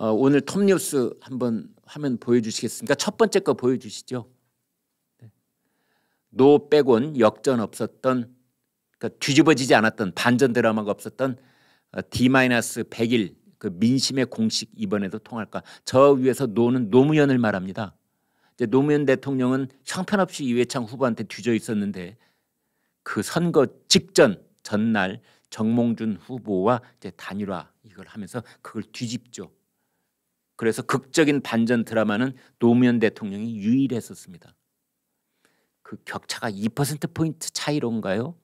어, 오늘 톱뉴스 한번 화면 보여주시겠습니까? 그러니까 첫 번째 거 보여주시죠. 네. 노 빼곤 역전 없었던 그러니까 뒤집어지지 않았던 반전 드라마가 없었던 어, D-100일 그 민심의 공식 이번에도 통할까 저 위에서 노는 노무현을 말합니다. 이제 노무현 대통령은 형편없이 이회창 후보한테 뒤져 있었는데 그 선거 직전 전날 정몽준 후보와 이제 단일화 이걸 하면서 그걸 뒤집죠. 그래서 극적인 반전 드라마는 노무현 대통령이 유일했었습니다. 그 격차가 2%포인트 차이로인가요?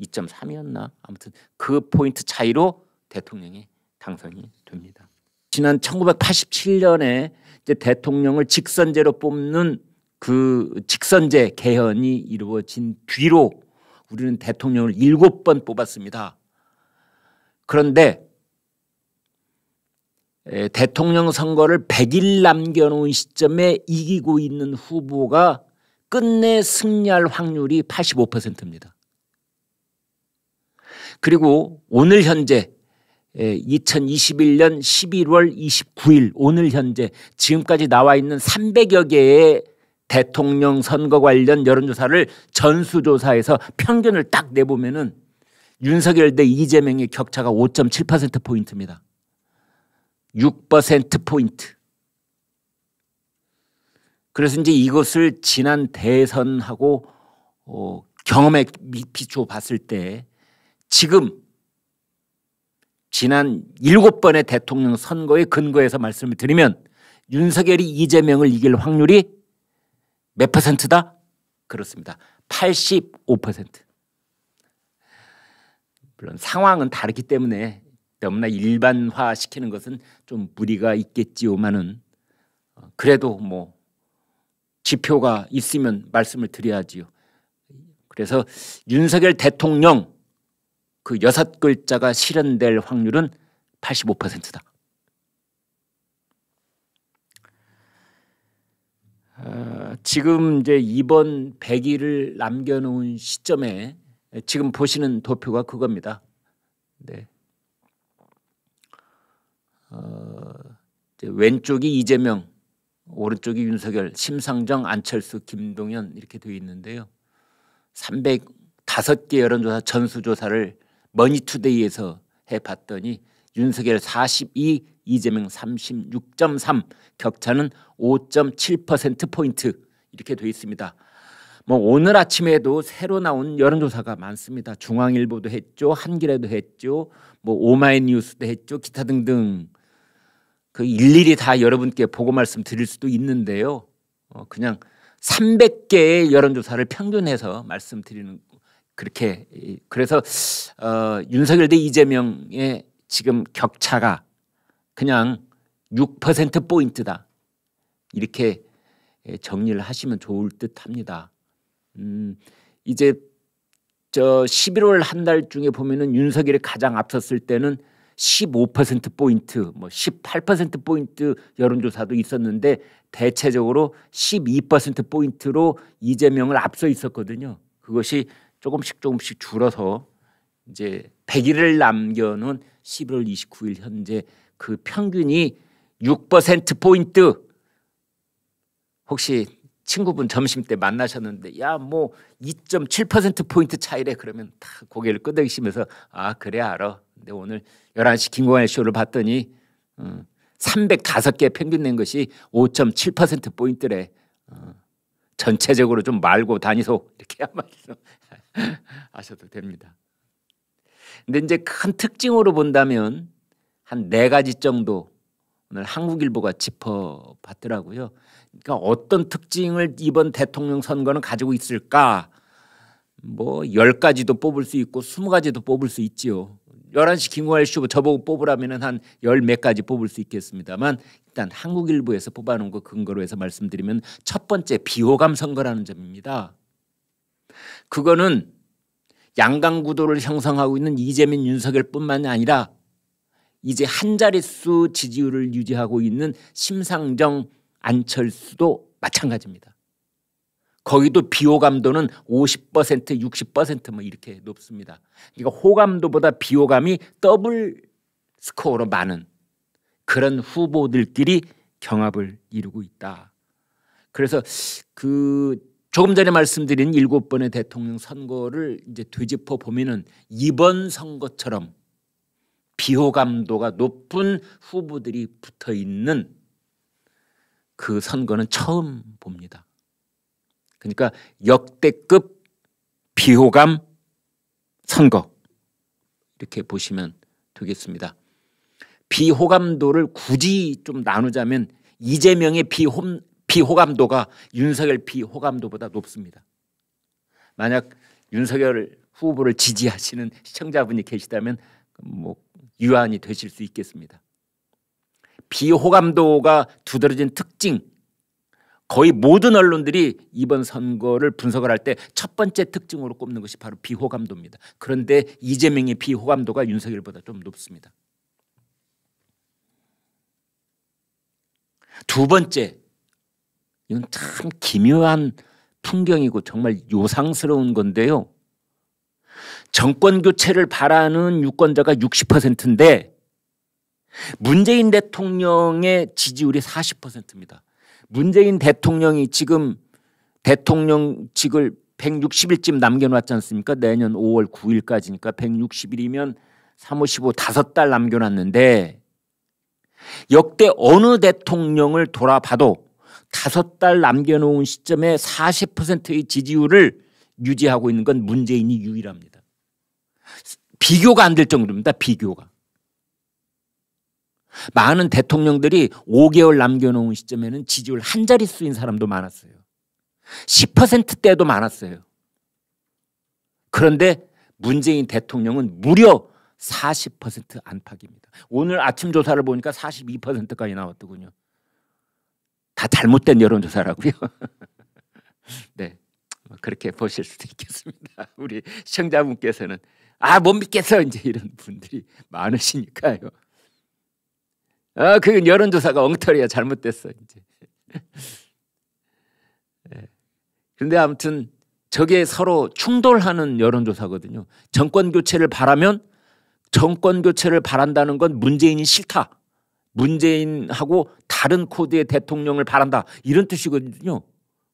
2.3이었나? 아무튼 그 포인트 차이로 대통령이 당선이 됩니다. 지난 1987년에 이제 대통령을 직선제로 뽑는 그 직선제 개헌이 이루어진 뒤로 우리는 대통령을 일번 뽑았습니다. 그런데 대통령 선거를 100일 남겨놓은 시점에 이기고 있는 후보가 끝내 승리할 확률이 85%입니다. 그리고 오늘 현재 2021년 11월 29일 오늘 현재 지금까지 나와 있는 300여 개의 대통령 선거 관련 여론조사를 전수조사해서 평균을 딱 내보면은 윤석열 대 이재명의 격차가 5.7%포인트입니다. 6%포인트. 그래서 이제 이것을 지난 대선하고 어, 경험에 비추어 봤을 때 지금 지난 7번의 대통령 선거의 근거에서 말씀을 드리면 윤석열이 이재명을 이길 확률이 몇 퍼센트다? 그렇습니다. 85%. 물론 상황은 다르기 때문에 너무나 일반화시키는 것은 좀 무리가 있겠지요만은 어, 그래도 뭐 지표가 있으면 말씀을 드려야지요. 그래서 윤석열 대통령 그 여섯 글자가 실현될 확률은 85%다. 어, 지금 이제 이번 100일을 남겨놓은 시점에 지금 보시는 도표가 그겁니다. 네. 어, 왼쪽이 이재명, 오른쪽이 윤석열, 심상정, 안철수, 김동연 이렇게 되어 있는데요. 305개 여론조사 전수조사를 머니투데이에서 해봤더니 윤석열 42, 이재명 36.3 격차는 5.7%포인트 이렇게 되어 있습니다. 뭐 오늘 아침에도 새로 나온 여론조사가 많습니다. 중앙일보도 했죠. 한겨레도 했죠. 뭐 오마이뉴스도 했죠. 기타 등등 그 일일이 다 여러분께 보고 말씀드릴 수도 있는데요. 어 그냥 300개의 여론조사를 평균해서 말씀드리는 그렇게 그래서 어, 윤석열 대 이재명의 지금 격차가 그냥 6% 포인트다 이렇게 예, 정리를 하시면 좋을 듯합니다. 음, 이제 저 11월 한 달 중에 보면은 윤석열이 가장 앞섰을 때는 15% 포인트, 뭐18% 포인트 여론조사도 있었는데 대체적으로 12% 포인트로 이재명을 앞서 있었거든요. 그것이 조금씩 조금씩 줄어서 이제 100일을 남겨놓은 11월 29일 현재 그 평균이 6% 포인트. 혹시 친구분 점심 때 만나셨는데 야뭐 2.7% 포인트 차이래 그러면 다 고개를 끄덕이시면서 아 그래 알아 근데 오늘 11시 김광일 쇼를 봤더니 305개 어, 평균 낸 것이 5.7% 포인트래. 어, 전체적으로 좀 말고 다니소 이렇게 말씀 하셔도 됩니다. 근데 이제 큰 특징으로 본다면 한 네 가지 정도 오늘 한국일보가 짚어봤더라고요. 그러니까 어떤 특징을 이번 대통령 선거는 가지고 있을까? 뭐 열가지도 뽑을 수 있고 스무 가지도 뽑을 수 있지요. 11시 김광일 쇼 저보고 뽑으라면 한열 몇 가지 뽑을 수 있겠습니다만 일단 한국일보에서 뽑아놓은 거 근거로 해서 말씀드리면 첫 번째 비호감 선거라는 점입니다. 그거는 양강구도를 형성하고 있는 이재민 윤석열 뿐만 아니라 이제 한 자릿수 지지율을 유지하고 있는 심상정 안철수도 마찬가지입니다. 거기도 비호감도는 50% 60%뭐 이렇게 높습니다. 그러니까 호감도보다 비호감이 더블 스코어로 많은 그런 후보들끼리 경합을 이루고 있다. 그래서 그 조금 전에 말씀드린 일곱 번의 대통령 선거를 이제 되짚어 보면은 이번 선거처럼 비호감도가 높은 후보들이 붙어 있는 그 선거는 처음 봅니다. 그러니까 역대급 비호감 선거 이렇게 보시면 되겠습니다. 비호감도를 굳이 좀 나누자면 이재명의 비호, 비호감도가 윤석열 비호감도보다 높습니다. 만약 윤석열 후보를 지지하시는 시청자분이 계시다면 뭐 유한이 되실 수 있겠습니다. 비호감도가 두드러진 특징 거의 모든 언론들이 이번 선거를 분석을 할 때 첫 번째 특징으로 꼽는 것이 바로 비호감도입니다. 그런데 이재명의 비호감도가 윤석열보다 좀 높습니다. 두 번째 이건 참 기묘한 풍경이고 정말 요상스러운 건데요. 정권 교체를 바라는 유권자가 60%인데 문재인 대통령의 지지율이 40%입니다. 문재인 대통령이 지금 대통령직을 160일쯤 남겨놨지 않습니까? 내년 5월 9일까지니까 160일이면 355 다섯 달 남겨놨는데 역대 어느 대통령을 돌아봐도 다섯 달 남겨놓은 시점에 40%의 지지율을 유지하고 있는 건 문재인이 유일합니다. 비교가 안 될 정도입니다. 비교가. 많은 대통령들이 5개월 남겨놓은 시점에는 지지율 한 자릿수인 사람도 많았어요. 10%대도 많았어요. 그런데 문재인 대통령은 무려 40% 안팎입니다. 오늘 아침 조사를 보니까 42%까지 나왔더군요. 다 잘못된 여론조사라고요. 네. 그렇게 보실 수도 있겠습니다. 우리 시청자분께서는 아, 못 믿겠어. 이제 이런 분들이 많으시니까요. 아, 그 여론조사가 엉터리야. 잘못됐어. 이제. 예. 그런데 아무튼 저게 서로 충돌하는 여론조사거든요. 정권 교체를 바라면 정권 교체를 바란다는 건 문재인이 싫다. 문재인하고 다른 코드의 대통령을 바란다. 이런 뜻이거든요.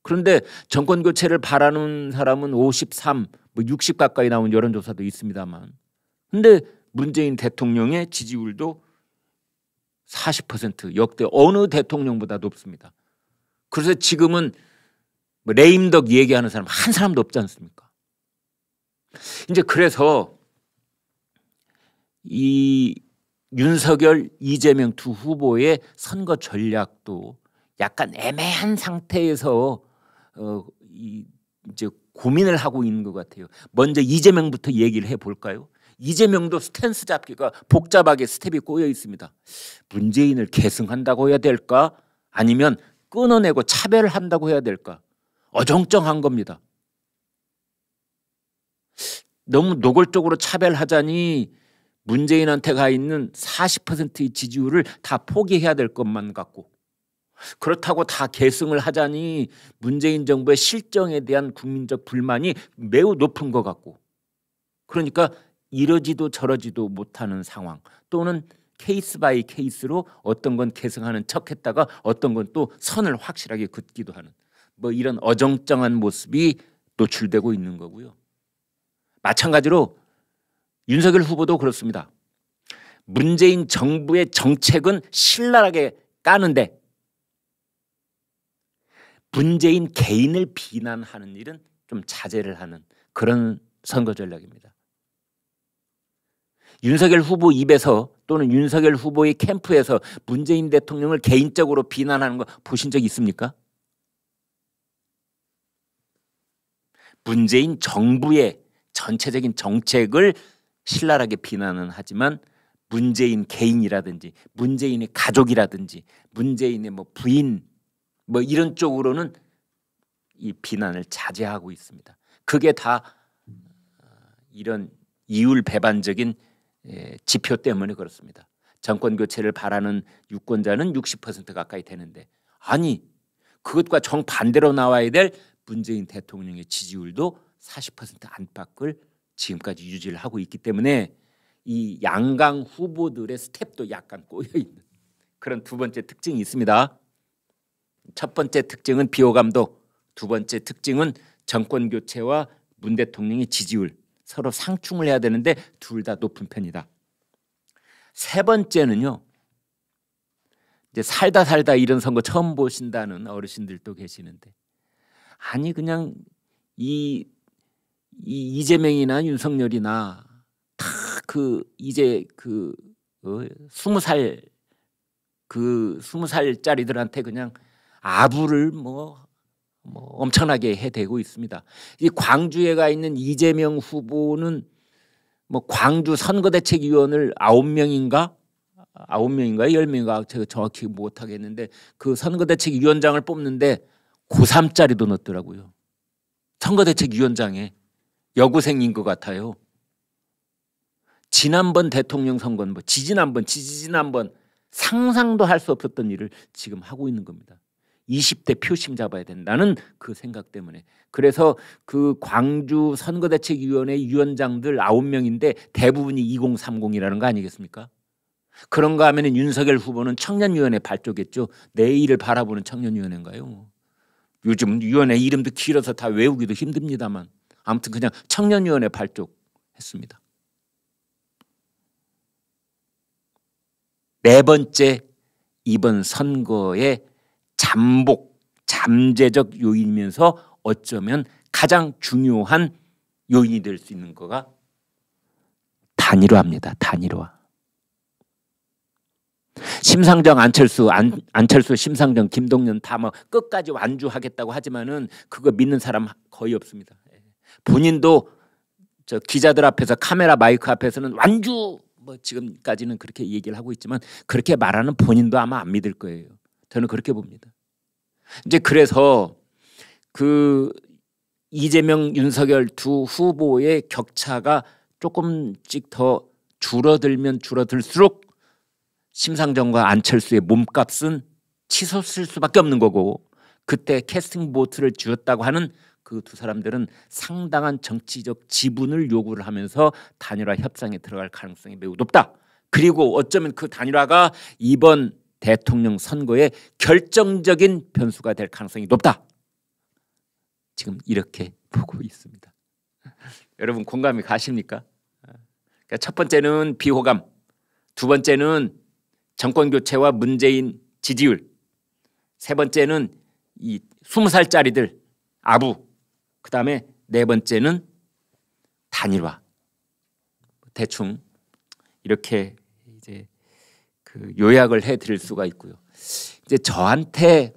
그런데 정권 교체를 바라는 사람은 53, 뭐 60 가까이 나온 여론조사도 있습니다만. 근데 문재인 대통령의 지지율도 40% 역대 어느 대통령보다 높습니다. 그래서 지금은 뭐 레임덕 얘기하는 사람 한 사람도 없지 않습니까? 이제 그래서 이 윤석열, 이재명 두 후보의 선거 전략도 약간 애매한 상태에서 어, 이, 이제 고민을 하고 있는 것 같아요. 먼저 이재명부터 얘기를 해볼까요? 이재명도 스탠스 잡기가 복잡하게 스텝이 꼬여 있습니다. 문재인을 계승한다고 해야 될까? 아니면 끊어내고 차별한다고 해야 될까? 어정쩡한 겁니다. 너무 노골적으로 차별하자니 문재인한테 가 있는 40%의 지지율을 다 포기해야 될 것만 같고 그렇다고 다 계승을 하자니 문재인 정부의 실정에 대한 국민적 불만이 매우 높은 것 같고 그러니까 이러지도 저러지도 못하는 상황 또는 케이스 바이 케이스로 어떤 건개성하는 척했다가 어떤 건 또 선을 확실하게 긋기도 하는 뭐 이런 어정쩡한 모습이 노출되고 있는 거고요. 마찬가지로 윤석열 후보도 그렇습니다. 문재인 정부의 정책은 신랄하게 까는데 문재인 개인을 비난하는 일은 좀 자제를 하는 그런 선거 전략입니다. 윤석열 후보 입에서 또는 윤석열 후보의 캠프에서 문재인 대통령을 개인적으로 비난하는 거 보신 적 있습니까? 문재인 정부의 전체적인 정책을 신랄하게 비난은 하지만 문재인 개인이라든지 문재인의 가족이라든지 문재인의 뭐 부인 뭐 이런 쪽으로는 이 비난을 자제하고 있습니다. 그게 다 어, 이런 이율 배반적인 예, 지표 때문에 그렇습니다. 정권 교체를 바라는 유권자는 60% 가까이 되는데 아니 그것과 정반대로 나와야 될 문재인 대통령의 지지율도 40% 안팎을 지금까지 유지를 하고 있기 때문에 이 양강 후보들의 스텝도 약간 꼬여 있는 그런 두 번째 특징이 있습니다. 첫 번째 특징은 비호감도, 두 번째 특징은 정권 교체와 문 대통령의 지지율, 서로 상충을 해야 되는데 둘 다 높은 편이다. 세 번째는요. 이제 살다 살다 이런 선거 처음 보신다는 어르신들도 계시는데 아니 그냥 이, 이 이재명이나 윤석열이나 다그 이제 그 어, 스무 살그 스무 살짜리들한테 그냥 아부를 뭐뭐 엄청나게 해대고 있습니다. 이 광주에 가 있는 이재명 후보는 뭐 광주 선거대책위원을 아 명인가 아 명인가 열 명인가 제가 정확히 못 하겠는데 그 선거대책위원장을 뽑는데 고3짜리도 넣더라고요. 선거대책위원장에 여고생인 것 같아요. 지난번 대통령 선거는 뭐 지지난번 지지지난번 상상도 할 수 없었던 일을 지금 하고 있는 겁니다. 20대 표심 잡아야 된다는 그 생각 때문에 그래서 그 광주 선거대책위원회 위원장들 9명인데 대부분이 2030이라는 거 아니겠습니까? 그런가 하면은 윤석열 후보는 청년위원회 발족했죠. 내일을 바라보는 청년위원회인가요? 요즘 위원회 이름도 길어서 다 외우기도 힘듭니다만 아무튼 그냥 청년위원회 발족했습니다. 네 번째 이번 선거에 잠복, 잠재적 요인이면서 어쩌면 가장 중요한 요인이 될 수 있는 거가 단일화입니다. 단일화. 심상정 안철수 안, 안철수 심상정 김동연 다뭐 끝까지 완주하겠다고 하지만은 그거 믿는 사람 거의 없습니다. 예. 본인도 저 기자들 앞에서 카메라 마이크 앞에서는 완주 뭐 지금까지는 그렇게 얘기를 하고 있지만 그렇게 말하는 본인도 아마 안 믿을 거예요. 저는 그렇게 봅니다. 이제 그래서 그 이재명 윤석열 두 후보의 격차가 조금씩 더 줄어들면 줄어들수록 심상정과 안철수의 몸값은 치솟을 수밖에 없는 거고 그때 캐스팅 보트를 쥐었다고 하는 그 두 사람들은 상당한 정치적 지분을 요구를 하면서 단일화 협상에 들어갈 가능성이 매우 높다. 그리고 어쩌면 그 단일화가 이번 대통령 선거에 결정적인 변수가 될 가능성이 높다. 지금 이렇게 보고 있습니다. 여러분 공감이 가십니까? 그러니까 첫 번째는 비호감, 두 번째는 정권 교체와 문재인 지지율, 세 번째는 이 스무 살짜리들 아부, 그 다음에 네 번째는 단일화. 대충 이렇게 그 요약을 해 드릴 수가 있고요. 이제 저한테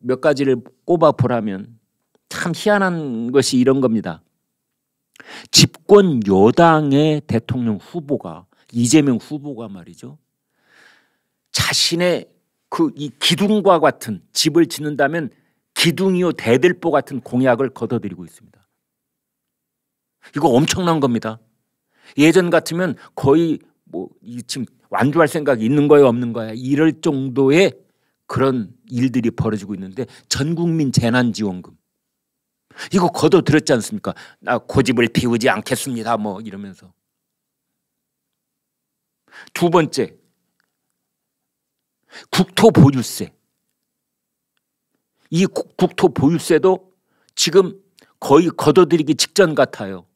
몇 가지를 꼽아 보라면 참 희한한 것이 이런 겁니다. 집권 여당의 대통령 후보가 이재명 후보가 말이죠. 자신의 그 이 기둥과 같은 집을 짓는다면 기둥이요 대들보 같은 공약을 거둬들이고 있습니다. 이거 엄청난 겁니다. 예전 같으면 거의 뭐 지금 완주할 생각이 있는 거야 없는 거야 이럴 정도의 그런 일들이 벌어지고 있는데 전국민 재난지원금 이거 거둬 들었지 않습니까? 나 고집을 피우지 않겠습니다. 뭐 이러면서 두 번째 국토보유세 이 국토보유세도 지금 거의 거둬들이기 직전 같아요.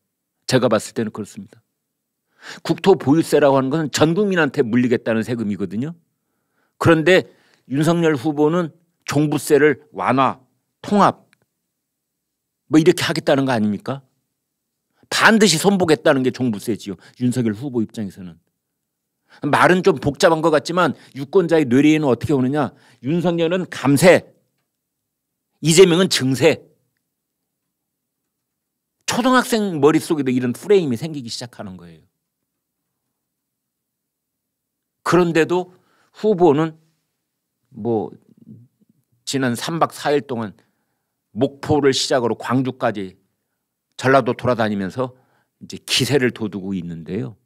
제가 봤을 때는 그렇습니다. 국토 보유세라고 하는 것은 전 국민한테 물리겠다는 세금이거든요. 그런데 윤석열 후보는 종부세를 완화, 통합 뭐 이렇게 하겠다는 거 아닙니까? 반드시 손보겠다는 게 종부세지요. 윤석열 후보 입장에서는. 말은 좀 복잡한 것 같지만 유권자의 뇌리에는 어떻게 오느냐. 윤석열은 감세, 이재명은 증세. 초등학생 머릿속에도 이런 프레임이 생기기 시작하는 거예요. 그런데도 후보는 뭐 지난 3박 4일 동안 목포를 시작으로 광주까지 전라도 돌아다니면서 이제 기세를 돋우고 있는데요.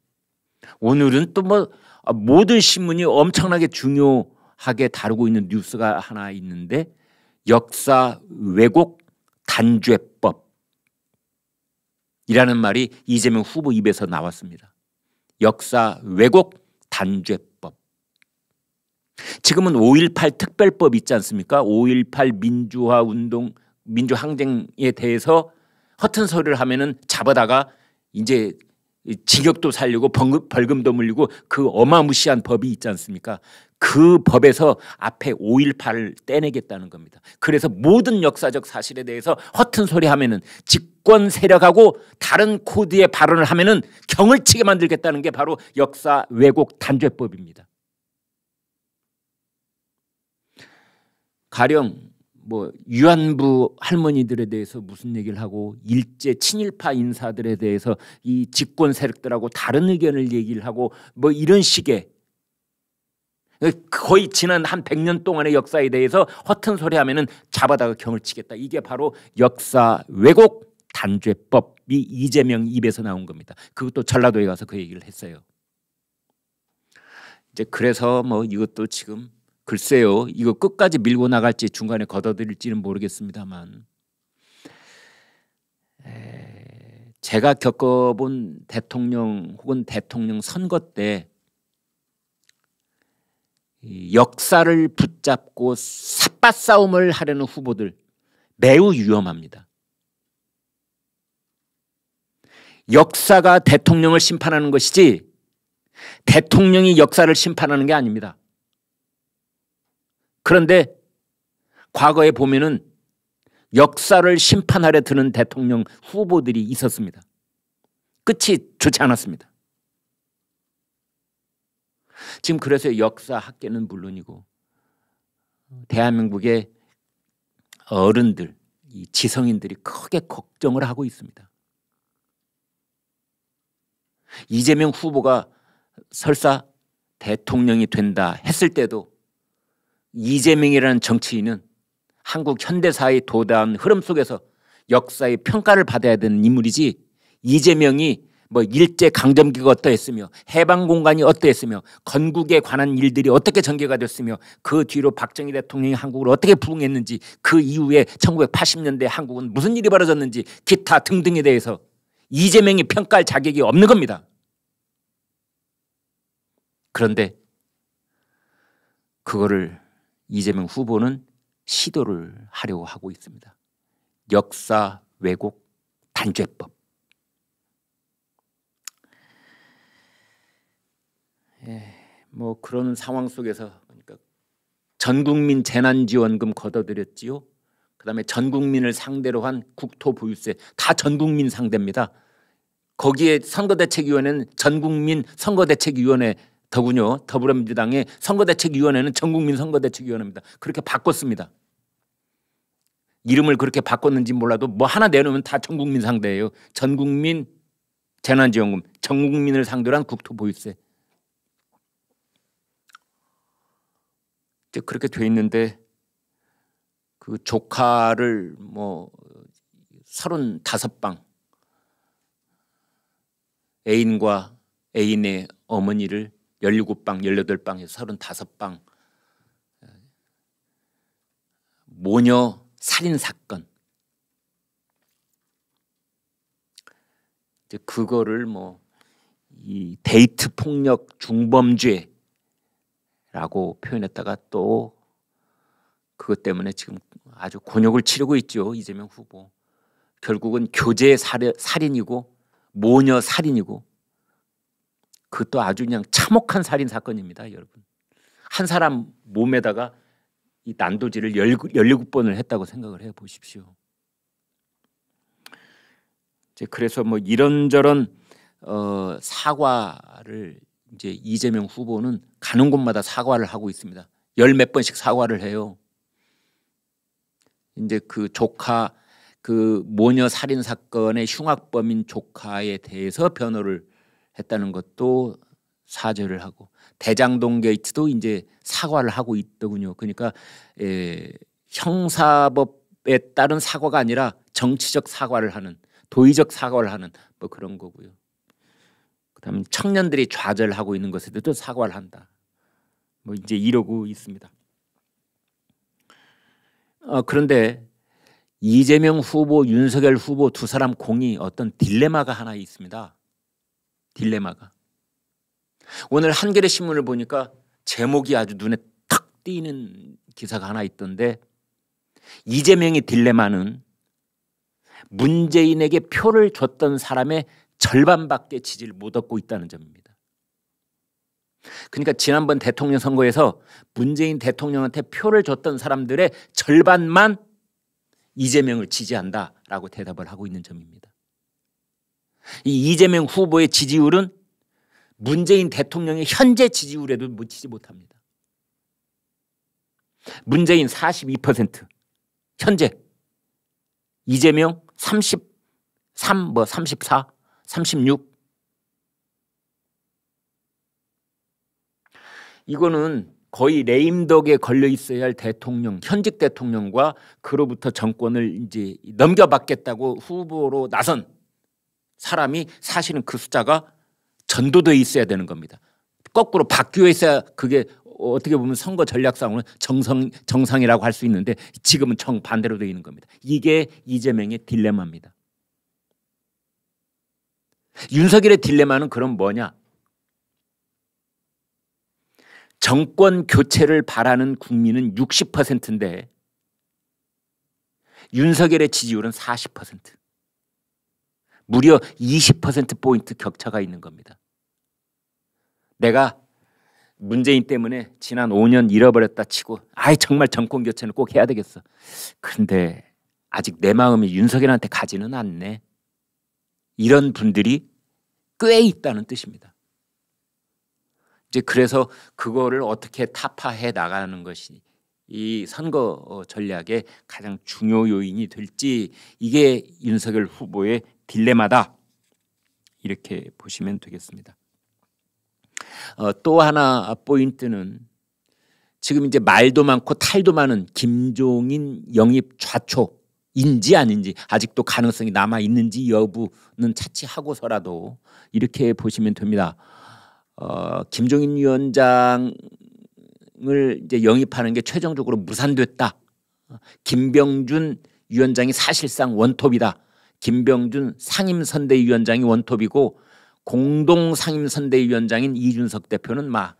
오늘은 또 뭐 모든 신문이 엄청나게 중요하게 다루고 있는 뉴스가 하나 있는데 역사 왜곡 단죄법이라는 말이 이재명 후보 입에서 나왔습니다. 역사 왜곡 단죄법. 지금은 5.18 특별법 있지 않습니까? 5.18 민주화 운동, 민주항쟁에 대해서 허튼 소리를 하면은 잡아다가 이제 징역도 살려고 벙금 벌금도 물리고 그 어마무시한 법이 있지 않습니까? 그 법에서 앞에 5.18을 떼내겠다는 겁니다. 그래서 모든 역사적 사실에 대해서 허튼 소리 하면은 집권 세력하고 다른 코드의 발언을 하면은 경을 치게 만들겠다는 게 바로 역사 왜곡 단죄법입니다. 가령 뭐 유한부 할머니들에 대해서 무슨 얘기를 하고 일제 친일파 인사들에 대해서 이 집권 세력들하고 다른 의견을 얘기를 하고 뭐 이런 식의 거의 지난 한 100년 동안의 역사에 대해서 허튼 소리 하면은 잡아다가 경을 치겠다. 이게 바로 역사 왜곡 단죄법이 이재명 입에서 나온 겁니다. 그것도 전라도에 가서 그 얘기를 했어요. 이제 그래서 뭐 이것도 지금 글쎄요, 이거 끝까지 밀고 나갈지 중간에 걷어들일지는 모르겠습니다만 제가 겪어본 대통령 혹은 대통령 선거 때 역사를 붙잡고 삿바싸움을 하려는 후보들 매우 위험합니다. 역사가 대통령을 심판하는 것이지 대통령이 역사를 심판하는 게 아닙니다. 그런데 과거에 보면은 역사를 심판하려 드는 대통령 후보들이 있었습니다. 끝이 좋지 않았습니다. 지금 그래서 역사 학계는 물론이고 대한민국의 어른들, 이 지성인들이 크게 걱정을 하고 있습니다. 이재명 후보가 설사 대통령이 된다 했을 때도 이재명이라는 정치인은 한국 현대사의 도다운 흐름 속에서 역사의 평가를 받아야 되는 인물이지 이재명이 뭐 일제 강점기가 어떠했으며 해방 공간이 어떠했으며 건국에 관한 일들이 어떻게 전개가 됐으며 그 뒤로 박정희 대통령이 한국을 어떻게 부흥했는지 그 이후에 1980년대 한국은 무슨 일이 벌어졌는지 기타 등등에 대해서 이재명이 평가할 자격이 없는 겁니다. 그런데 그거를 이재명 후보는 시도를 하려고 하고 있습니다. 역사 왜곡 단죄법. 예, 뭐 그런 상황 속에서 그러니까 전 국민 재난지원금 걷어들였지요. 그다음에 전 국민을 상대로 한 국토보유세 다 전 국민 상대입니다. 거기에 선거대책위원회는 전 국민 선거대책위원회 더군요. 더불어민주당의 선거대책위원회는 전국민 선거대책위원회입니다. 그렇게 바꿨습니다. 이름을 그렇게 바꿨는지 몰라도 뭐 하나 내놓으면 다 전국민 상대예요. 전국민 재난지원금, 전국민을 상대로 한 국토보유세. 이제 그렇게 돼 있는데 그 조카를 뭐 서른다섯 방 애인과 애인의 어머니를 17방, 18방에서 35방 모녀 살인 사건 이제 그거를 뭐 이 데이트 폭력 중범죄라고 표현했다가 또 그것 때문에 지금 아주 곤욕을 치르고 있죠 이재명 후보 결국은 교제 살인이고 모녀 살인이고 그것도 아주 그냥 참혹한 살인 사건입니다, 여러분. 한 사람 몸에다가 이 난도질을 17번을 했다고 생각을 해 보십시오. 이제 그래서 뭐 이런저런 어, 사과를 이제 이재명 후보는 가는 곳마다 사과를 하고 있습니다. 열 몇 번씩 사과를 해요. 이제 그 조카 그 모녀 살인 사건의 흉악범인 조카에 대해서 변호를 했다는 것도 사죄를 하고 대장동 게이트도 이제 사과를 하고 있더군요. 그러니까 에, 예, 형사법에 따른 사과가 아니라 정치적 사과를 하는 도의적 사과를 하는 뭐 그런 거고요. 그다음 청년들이 좌절하고 있는 것에 대해서 사과를 한다. 뭐 이제 이러고 있습니다. 어, 그런데 이재명 후보, 윤석열 후보 두 사람 공이 어떤 딜레마가 하나 있습니다. 딜레마가. 오늘 한겨레 신문을 보니까 제목이 아주 눈에 탁 띄는 기사가 하나 있던데 이재명의 딜레마는 문재인에게 표를 줬던 사람의 절반밖에 지지를 못 얻고 있다는 점입니다. 그러니까 지난번 대통령 선거에서 문재인 대통령한테 표를 줬던 사람들의 절반만 이재명을 지지한다라고 대답을 하고 있는 점입니다. 이 이재명 후보의 지지율은 문재인 대통령의 현재 지지율에도 묻히지 못합니다. 문재인 42% 현재 이재명 33, 뭐 34, 36 이거는 거의 레임덕에 걸려 있어야 할 대통령, 현직 대통령과 그로부터 정권을 이제 넘겨받겠다고 후보로 나선 사람이 사실은 그 숫자가 전도돼 있어야 되는 겁니다. 거꾸로 바뀌어 있어야 그게 어떻게 보면 선거 전략상으로 정성, 정상이라고 할 수 있는데 지금은 정반대로 되어 있는 겁니다. 이게 이재명의 딜레마입니다. 윤석열의 딜레마는 그럼 뭐냐? 정권 교체를 바라는 국민은 60%인데 윤석열의 지지율은 무려 20%포인트 격차가 있는 겁니다. 내가 문재인 때문에 지난 5년 잃어버렸다 치고 아예 정말 정권 교체는 꼭 해야 되겠어. 근데 아직 내 마음이 윤석열한테 가지는 않네. 이런 분들이 꽤 있다는 뜻입니다. 이제 그래서 그거를 어떻게 타파해 나가는 것이 이 선거 어, 전략의 가장 중요 요인이 될지 이게 윤석열 후보의 딜레마다 이렇게 보시면 되겠습니다. 어, 또 하나 포인트는 지금 이제 말도 많고 탈도 많은 김종인 영입 좌초 인지 아닌지 아직도 가능성이 남아 있는지 여부는 차치하고서라도 이렇게 보시면 됩니다. 어, 김종인 위원장 을 이제 영입하는 게 최종적으로 무산됐다. 김병준 위원장이 사실상 원톱이다. 김병준 상임선대위원장이 원톱이고 공동 상임선대위원장인 이준석 대표는 막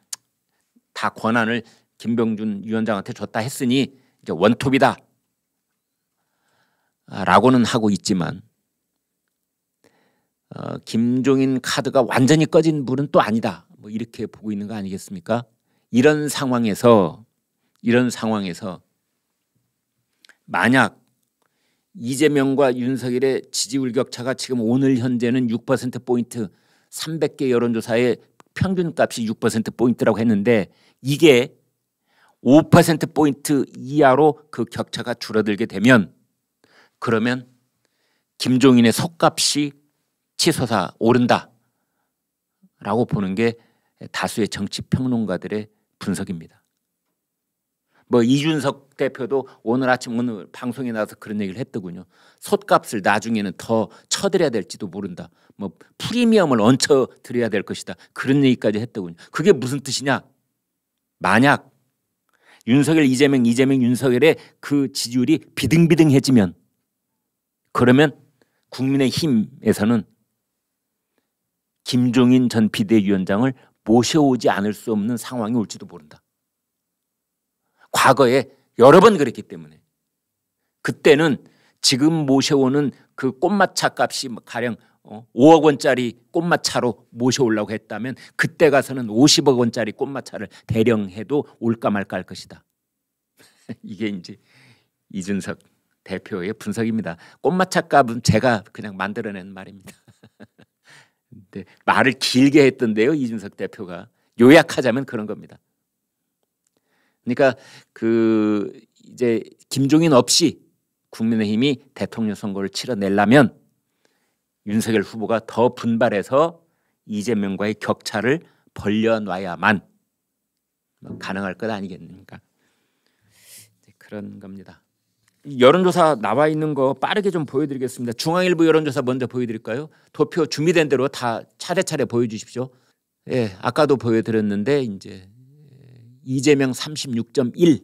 다 권한을 김병준 위원장한테 줬다 했으니 이제 원톱이다. 아, 라고는 하고 있지만 어, 김종인 카드가 완전히 꺼진 분은 또 아니다. 뭐 이렇게 보고 있는 거 아니겠습니까? 이런 상황에서 이런 상황에서 만약 이재명과 윤석열의 지지율 격차가 지금 오늘 현재는 6% 포인트 300개 여론조사의 평균값이 6% 포인트라고 했는데 이게 5% 포인트 이하로 그 격차가 줄어들게 되면 그러면 김종인의 속값이 치솟아 오른다라고 보는 게 다수의 정치 평론가들의 분석입니다. 뭐 이준석 대표도 오늘 아침 오늘 방송에 나와서 그런 얘기를 했더군요. 솥값을 나중에는 더 쳐드려야 될지도 모른다. 뭐 프리미엄을 얹혀 드려야 될 것이다. 그런 얘기까지 했더군요. 그게 무슨 뜻이냐? 만약 윤석열 이재명 이재명 윤석열의 그 지지율이 비등비등해지면 그러면 국민의 힘에서는 김종인 전 비대위원장을 모셔오지 않을 수 없는 상황이 올지도 모른다. 과거에 여러 번 그랬기 때문에 그때는 지금 모셔오는 그 꽃마차 값이 가령 5억 어, 원짜리 꽃마차로 모셔오려고 했다면 그때 가서는 50억 원짜리 꽃마차를 대령해도 올까 말까 할 것이다. 이게 이제 이준석 대표의 분석입니다. 꽃마차 값은 제가 그냥 만들어낸 말입니다. 근데 네, 말을 길게 했던데요. 이준석 대표가 요약하자면 그런 겁니다. 그러니까 그 이제 김종인 없이 국민의힘이 대통령 선거를 치러내려면 윤석열 후보가 더 분발해서 이재명과의 격차를 벌려놔야만 뭐 가능할 것 아니겠습니까? 그런 겁니다. 여론조사 나와 있는 거 빠르게 좀 보여드리겠습니다. 중앙일보 여론조사 먼저 보여드릴까요? 도표 준비된 대로 다 차례차례 보여주십시오. 예, 아까도 보여드렸는데 이제 예, 이재명 36.1,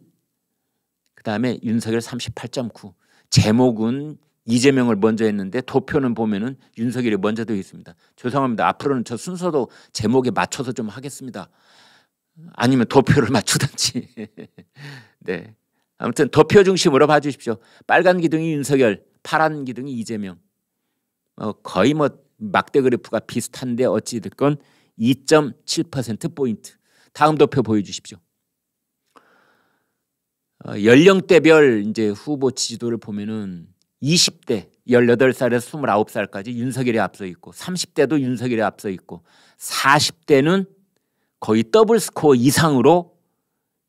그 다음에 윤석열 38.9. 제목은 이재명을 먼저 했는데 도표는 보면은 윤석열이 먼저 되어 있습니다. 죄송합니다. 앞으로는 저 순서도 제목에 맞춰서 좀 하겠습니다. 아니면 도표를 맞추든지. 네. 아무튼 덮여 중심으로 봐주십시오. 빨간 기둥이 윤석열, 파란 기둥이 이재명. 어, 거의 뭐 막대 그래프가 비슷한데 어찌 됐건 2.7% 포인트. 다음 도표 보여주십시오. 어, 연령대별 이제 후보 지지도를 보면은 20대 18살에서 29살까지 윤석열이 앞서 있고 30대도 윤석열이 앞서 있고 40대는 거의 더블 스코어 이상으로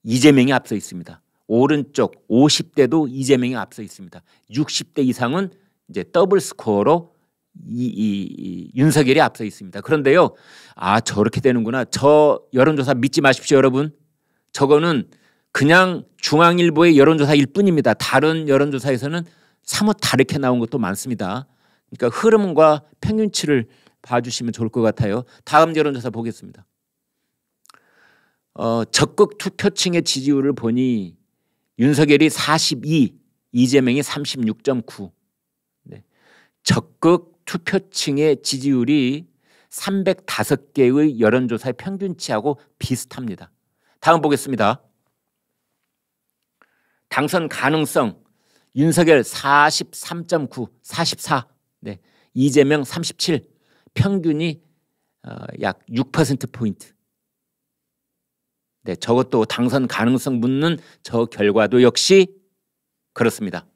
이재명이 앞서 있습니다. 오른쪽 50대도 이재명이 앞서 있습니다. 60대 이상은 이제 더블 스코어로 이, 이, 이, 윤석열이 앞서 있습니다. 그런데요, 아 저렇게 되는구나. 저 여론조사 믿지 마십시오, 여러분. 저거는 그냥 중앙일보의 여론조사일 뿐입니다. 다른 여론조사에서는 사뭇 다르게 나온 것도 많습니다. 그러니까 흐름과 평균치를 봐주시면 좋을 것 같아요. 다음 여론조사 보겠습니다. 어, 적극 투표층의 지지율을 보니 윤석열이 42, 이재명이 36.9. 네. 적극 투표층의 지지율이 305개의 여론조사의 평균치하고 비슷합니다. 다음 보겠습니다. 당선 가능성 윤석열 43.9, 44, 네. 이재명 37, 평균이 어, 약 6%포인트. 네, 저것도 당선 가능성 묻는 저 결과도 역시 그렇습니다.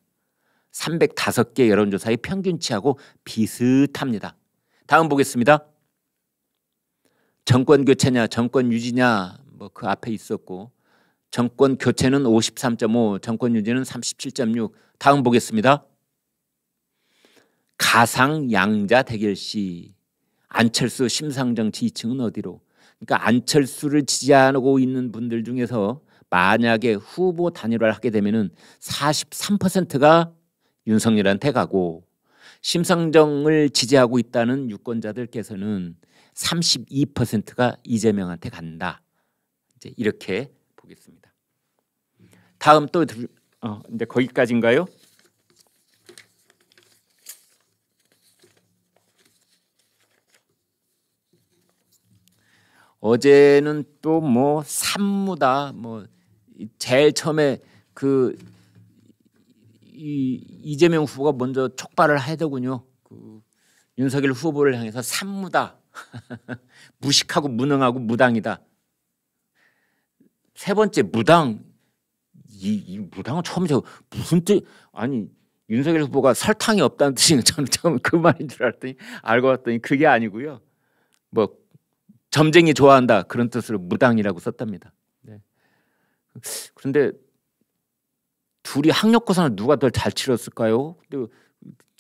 305개 여론조사의 평균치하고 비슷합니다. 다음 보겠습니다. 정권 교체냐, 정권 유지냐, 뭐 그 앞에 있었고, 정권 교체는 53.5, 정권 유지는 37.6. 다음 보겠습니다. 가상 양자 대결 시 안철수 심상정 지층은 어디로? 그러니까 안철수를 지지하고 있는 분들 중에서 만약에 후보 단일화를 하게 되면 43%가 윤석열한테 가고 심상정을 지지하고 있다는 유권자들께서는 32%가 이재명한테 간다. 이제 이렇게 보겠습니다. 다음 또 어, 이제 거기까지인가요? 어제는 또 뭐 산무다 뭐 제일 처음에 그 이, 이재명 후보가 먼저 촉발을 하더군요. 그 윤석열 후보를 향해서 산무다 무식하고 무능하고 무당이다. 세 번째 무당 이, 이 무당은 처음이죠. 무슨 뜻 아니 윤석열 후보가 설탕이 없다는 뜻인 저는 처음 그 말인 줄 알았더니 알고 봤더니 그게 아니고요. 뭐 점쟁이 좋아한다 그런 뜻으로 무당이라고 썼답니다. 네. 그런데 둘이 학력고사는 누가 더 잘 치렀을까요?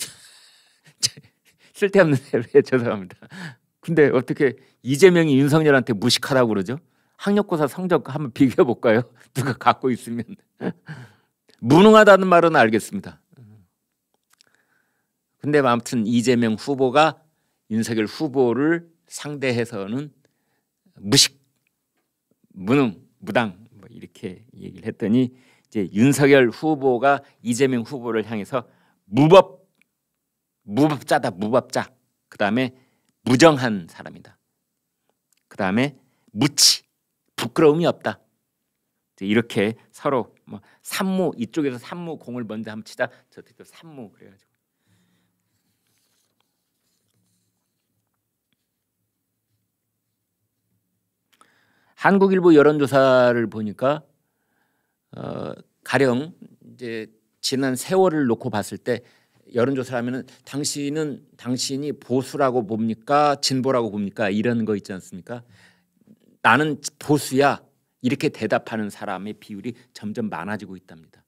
쓸데없는 대로 죄송합니다. 근데 어떻게 이재명이 윤석열한테 무식하다고 그러죠? 학력고사 성적 한번 비교해 볼까요? 누가 갖고 있으면 무능하다는 말은 알겠습니다. 근데 아무튼 이재명 후보가 윤석열 후보를 상대해서는 무식, 무능, 무당 뭐 이렇게 얘기를 했더니 이제 윤석열 후보가 이재명 후보를 향해서 무법, 무법자다 무법자. 그 다음에 무정한 사람이다. 그 다음에 무치, 부끄러움이 없다. 이렇게 서로 뭐 산무 이쪽에서 산무 공을 먼저 한번 치다 저쪽에서 산무 그래가지고 한국일보 여론조사를 보니까 어 가령 이제 지난 세월을 놓고 봤을 때 여론조사를 하면 당신은 당신이 보수라고 봅니까 진보라고 봅니까 이런 거 있지 않습니까? 나는 보수야 이렇게 대답하는 사람의 비율이 점점 많아지고 있답니다.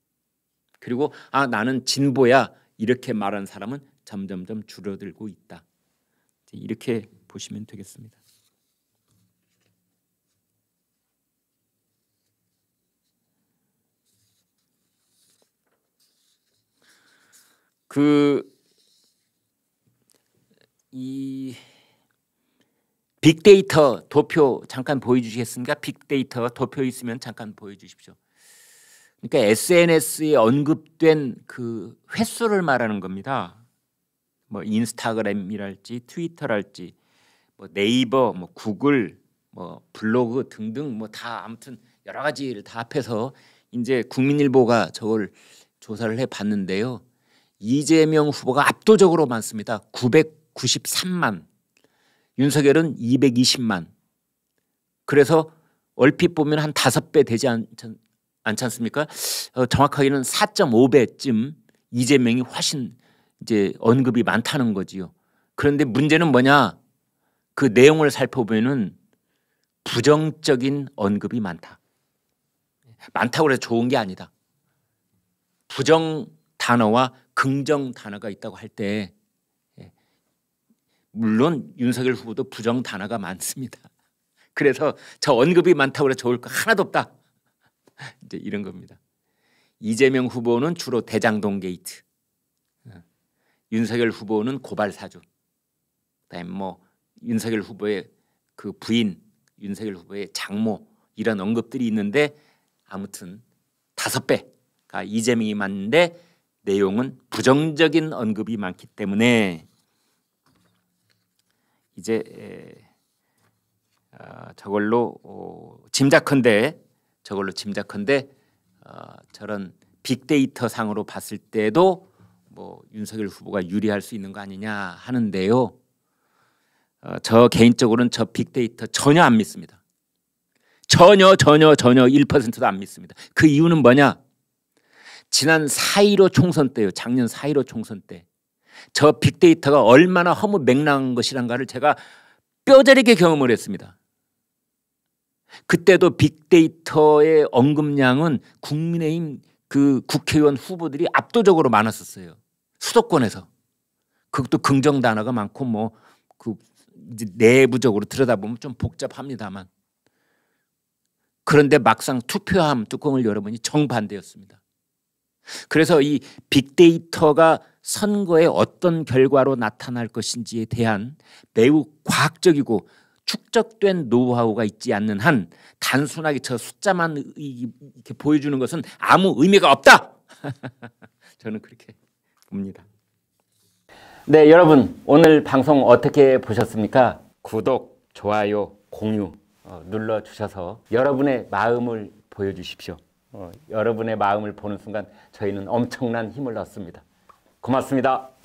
그리고 아 나는 진보야 이렇게 말하는 사람은 점점점 줄어들고 있다. 이렇게 보시면 되겠습니다. 그이 빅데이터 도표 잠깐 보여주시겠습니까? 빅데이터 도표 있으면 잠깐 보여주십시오. 그러니까 SNS에 언급된 그 횟수를 말하는 겁니다. 뭐 인스타그램이랄지 트위터랄지 뭐 네이버 뭐 구글 뭐 블로그 등등 뭐 다 아무튼 여러 가지를 다 합해서 이제 국민일보가 저걸 조사를 해 봤는데요. 이재명 후보가 압도적으로 많습니다. 993만 윤석열은 220만 그래서 얼핏 보면 한 5배 되지 않, 않지 않습니까 어, 정확하게는 4.5배쯤 이재명이 훨씬 이제 언급이 많다는 거지요. 그런데 문제는 뭐냐 그 내용을 살펴보면은 부정적인 언급이 많다. 많다고 해서 좋은 게 아니다. 부정 단어와 긍정 단어가 있다고 할때 예. 물론 윤석열 후보도 부정 단어가 많습니다. 그래서 저 언급이 많다고 해서 좋을 거 하나도 없다. 이제 이런 겁니다. 이재명 후보는 주로 대장동 게이트, 어. 윤석열 후보는 고발 사주, 그다음 뭐 윤석열 후보의 그 부인, 윤석열 후보의 장모 이런 언급들이 있는데 아무튼 다섯 배가 이재명이 맞는데 내용은 부정적인 언급이 많기 때문에 이제 어, 저걸로 어, 짐작컨대 저걸로 짐작컨대 어, 저런 빅데이터 상으로 봤을 때도 뭐 윤석열 후보가 유리할 수 있는 거 아니냐 하는데요. 저 개인적으로는 저 빅데이터 전혀 안 믿습니다. 전혀 전혀 전혀 1%도 안 믿습니다. 그 이유는 뭐냐? 지난 4.15 총선 때요. 작년 4.15 총선 때. 저 빅데이터가 얼마나 허무 맹랑한 것이란가를 제가 뼈저리게 경험을 했습니다. 그때도 빅데이터의 언급량은 국민의힘 그 국회의원 후보들이 압도적으로 많았었어요. 수도권에서. 그것도 긍정 단어가 많고 뭐 그 내부적으로 들여다보면 좀 복잡합니다만. 그런데 막상 투표함 뚜껑을 열어보니 정반대였습니다. 그래서 이 빅데이터가 선거에 어떤 결과로 나타날 것인지에 대한 매우 과학적이고 축적된 노하우가 있지 않는 한 단순하게 저 숫자만 이렇게 보여주는 것은 아무 의미가 없다. 저는 그렇게 봅니다. 네, 여러분 오늘 방송 어떻게 보셨습니까? 구독, 좋아요, 공유 어, 눌러 주셔서 여러분의 마음을 보여주십시오. 어, 여러분의 마음을 보는 순간 저희는 엄청난 힘을 얻습니다. 고맙습니다.